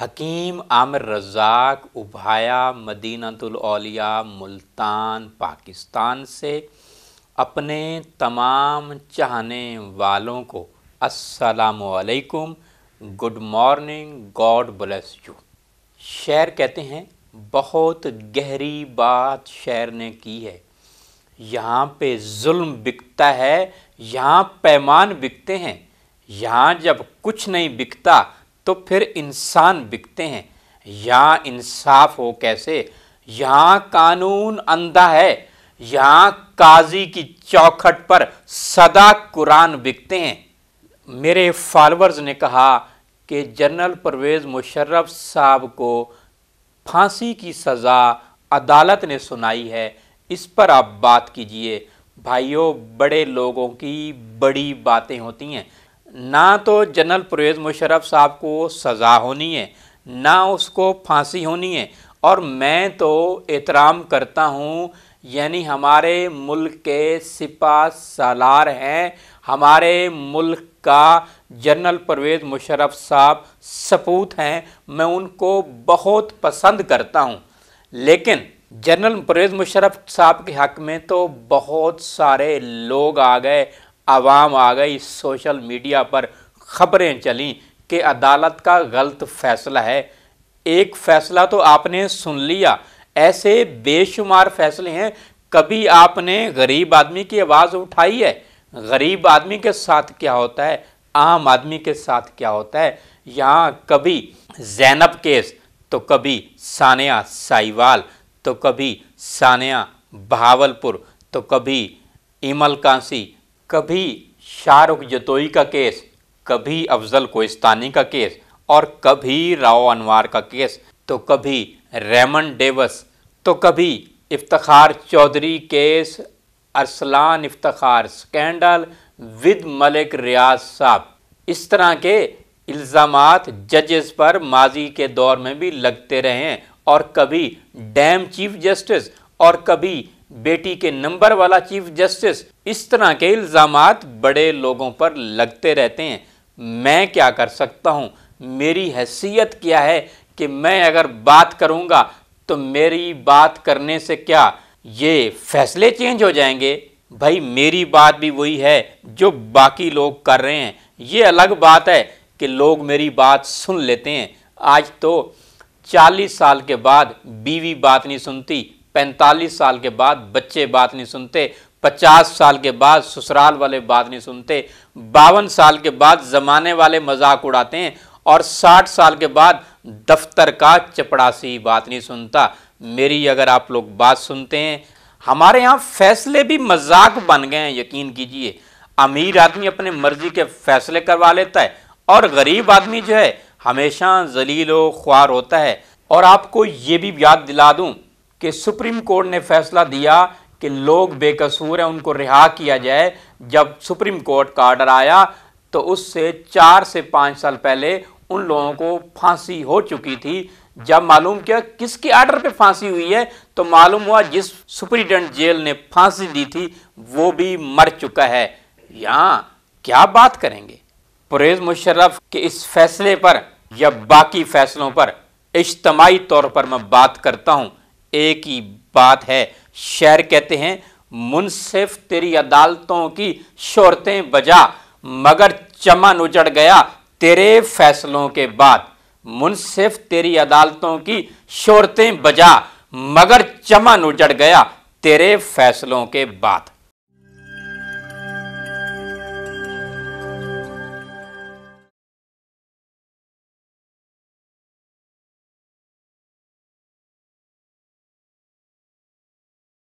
حکیم عامر رزاق ابھایا مدینہ الاولیاء ملتان پاکستان سے اپنے تمام چاہنے والوں کو السلام علیکم good morning God bless you شعر کہتے ہیں بہت گہری بات شعر نے کی ہے یہاں پہ ظلم بکتا ہے یہاں پیمان بکتے ہیں یہاں جب کچھ نہیں بکتا تو پھر انسان بکتے ہیں یا انصاف ہو کیسے یہاں قانون اندھا ہے یہاں قاضی کی چوکھٹ پر صدا قرآن بکتے ہیں میرے فالورز نے کہا کہ جنرل پرویز مشرف صاحب کو پھانسی کی سزا عدالت نے سنائی ہے اس پر آپ بات کیجئے بھائیوں بڑے لوگوں کی بڑی باتیں ہوتی ہیں نہ تو جنرل پرویز مشرف صاحب کو سزا ہونی ہے نہ اس کو پھانسی ہونی ہے اور میں تو احترام کرتا ہوں یعنی ہمارے ملک کے سپاہ سالار ہیں ہمارے ملک کا جنرل پرویز مشرف صاحب سپوت ہیں میں ان کو بہت پسند کرتا ہوں لیکن جنرل پرویز مشرف صاحب کے حق میں تو بہت سارے لوگ آ گئے عوام آ گئی سوشل میڈیا پر خبریں چلیں کہ عدالت کا غلط فیصلہ ہے ایک فیصلہ تو آپ نے سن لیا ایسے بے شمار فیصلے ہیں کبھی آپ نے غریب آدمی کی آواز اٹھائی ہے غریب آدمی کے ساتھ کیا ہوتا ہے عام آدمی کے ساتھ کیا ہوتا ہے یہاں کبھی زینب کیس تو کبھی سانیہ سائیوال تو کبھی سانیہ بہاول پور تو کبھی ایمل کانسی کبھی شاہ جتوئی کا کیس کبھی افضل کوئستانی کا کیس اور کبھی راؤ انوار کا کیس تو کبھی ریمن ڈیوس تو کبھی Iftikhar Chaudhry case Arslan Iftikhar scandal with Malik Riaz صاحب اس طرح کے الزامات ججز پر ماضی کے دور میں بھی لگتے رہے ہیں اور کبھی ڈیم چیف جسٹس اور کبھی بیٹی کے نمبر والا چیف جسٹس اس طرح کے الزامات بڑے لوگوں پر لگتے رہتے ہیں میں کیا کر سکتا ہوں میری حیثیت کیا ہے کہ میں اگر بات کروں گا تو میری بات کرنے سے کیا یہ فیصلے چینج ہو جائیں گے بھائی میری بات بھی وہی ہے جو باقی لوگ کر رہے ہیں یہ الگ بات ہے کہ لوگ میری بات سن لیتے ہیں آج تو چالیس سال کے بعد بیوی بات نہیں سنتی پینتالیس سال کے بعد بچے بات نہیں سنتے پچاس سال کے بعد سسرال والے بات نہیں سنتے باون سال کے بعد زمانے والے مذاق اڑاتے ہیں اور ساٹھ سال کے بعد دفتر کا چپڑا سی بات نہیں سنتا میری اگر آپ لوگ بات سنتے ہیں ہمارے ہاں فیصلے بھی مذاق بن گئے ہیں یقین کیجئے امیر آدمی اپنے مرضی کے فیصلے کروا لیتا ہے اور غریب آدمی جو ہے ہمیشہ ذلیل و خوار ہوتا ہے اور آپ کو یہ بھی یاد دلا دوں کہ سپریم کورٹ نے فیصلہ دیا کہ لوگ بے قصور ہیں ان کو رہا کیا جائے جب سپریم کورٹ کا آرڈر آیا تو اس سے چار سے پانچ سال پہلے ان لوگوں کو پھانسی ہو چکی تھی جب معلوم کیا کس کے آرڈر پہ پھانسی ہوئی ہے تو معلوم ہوا جس سپریڈنٹ جیل نے پھانسی دی تھی وہ بھی مر چکا ہے یہاں کیا بات کریں گے پریز مشرف کے اس فیصلے پر یا باقی فیصلوں پر اجتماعی طور پر میں بات کرتا ہوں ایک ہی بات ہے شہر کہتے ہیں منصف تیری عدالتوں کی شہرتیں بجا مگر چمن اجڑ گیا تیرے فیصلوں کے بعد منصف تیری عدالتوں کی شہرتیں بجا مگر چمن اجڑ گیا تیرے فیصلوں کے بعد